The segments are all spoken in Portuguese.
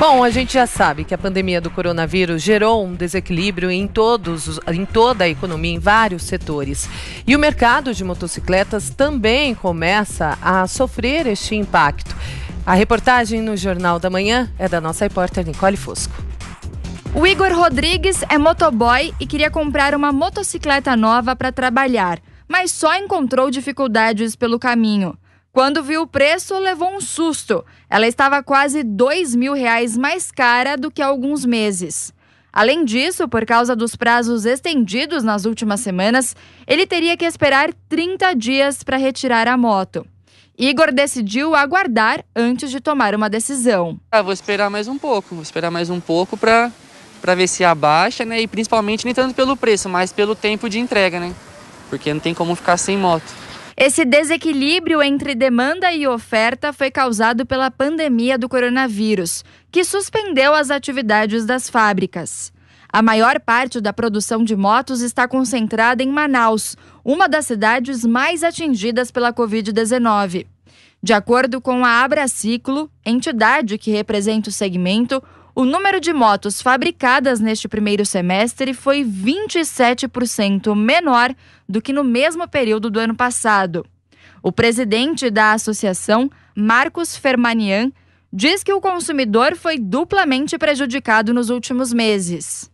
Bom, a gente já sabe que a pandemia do coronavírus gerou um desequilíbrio em todos, em toda a economia, em vários setores. E o mercado de motocicletas também começa a sofrer este impacto. A reportagem no Jornal da Manhã é da nossa repórter Nicole Fosco. O Igor Rodrigues é motoboy e queria comprar uma motocicleta nova para trabalhar, mas só encontrou dificuldades pelo caminho. Quando viu o preço, levou um susto. Ela estava quase 2 mil reais mais cara do que há alguns meses. Além disso, por causa dos prazos estendidos nas últimas semanas, ele teria que esperar 30 dias para retirar a moto. Igor decidiu aguardar antes de tomar uma decisão. Ah, vou esperar mais um pouco, vou esperar mais um pouco para para ver se abaixa, né? E principalmente nem tanto pelo preço, mas pelo tempo de entrega, né? Porque não tem como ficar sem moto. Esse desequilíbrio entre demanda e oferta foi causado pela pandemia do coronavírus, que suspendeu as atividades das fábricas. A maior parte da produção de motos está concentrada em Manaus, uma das cidades mais atingidas pela Covid-19. De acordo com a Abraciclo, entidade que representa o segmento, o número de motos fabricadas neste primeiro semestre foi 27% menor do que no mesmo período do ano passado. O presidente da associação, Marcos Fermanian, diz que o consumidor foi duplamente prejudicado nos últimos meses.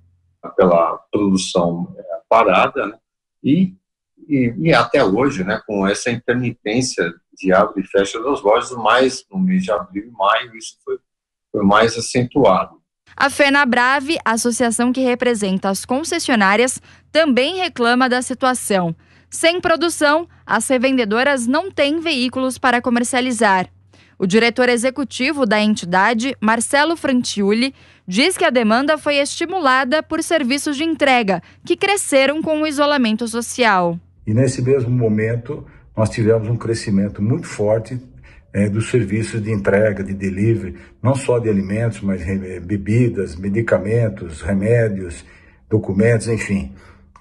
Pela produção é, parada né? e, e, e, até hoje, né, com essa intermitência de abre e fecha das lojas, mais no mês de abril e maio, isso foi foi mais acentuado. A FenaBrave, associação que representa as concessionárias, também reclama da situação. Sem produção, as revendedoras não têm veículos para comercializar. O diretor executivo da entidade, Marcelo Frantiulli, diz que a demanda foi estimulada por serviços de entrega, que cresceram com o isolamento social. E nesse mesmo momento, nós tivemos um crescimento muito forte é, dos serviços de entrega, de delivery, não só de alimentos, mas é, é, bebidas, medicamentos, remédios, documentos, enfim,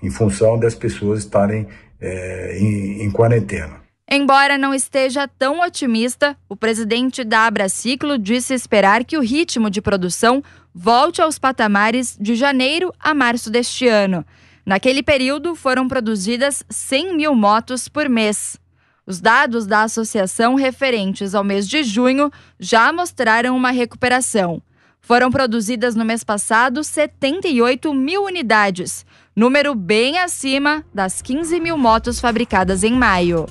em função das pessoas estarem é, em, em quarentena. Embora não esteja tão otimista, o presidente da Abraciclo disse esperar que o ritmo de produção volte aos patamares de janeiro a março deste ano. Naquele período, foram produzidas 100 mil motos por mês. Os dados da associação referentes ao mês de junho já mostraram uma recuperação. Foram produzidas no mês passado 78 mil unidades, número bem acima das 15 mil motos fabricadas em maio.